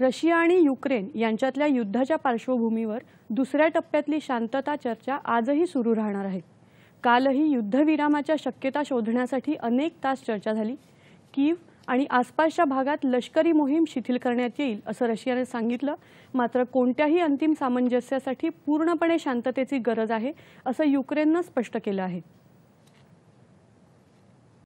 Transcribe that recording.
Russia आणि Ukraine यांच्यातल्या युद्धाच्या पार्श्वभूमीवर दुसऱ्या टप्प्यातली शांतता चर्चा आजही सुरू राहणार आहे कालही युद्धविरामाच्या शक्यता शोधण्यासाठी अनेक तास चर्चा झाली कीव आणि आसपासच्या भागात लष्करी मोहीम शिथिल करण्यात येईल असं रशियाने सांगितलं मात्र कोणत्याही अंतिम सामंजस्यासाठी पूर्णपणे शांततेची गरज आहे असं युक्रेननं स्पष्ट केलं आहे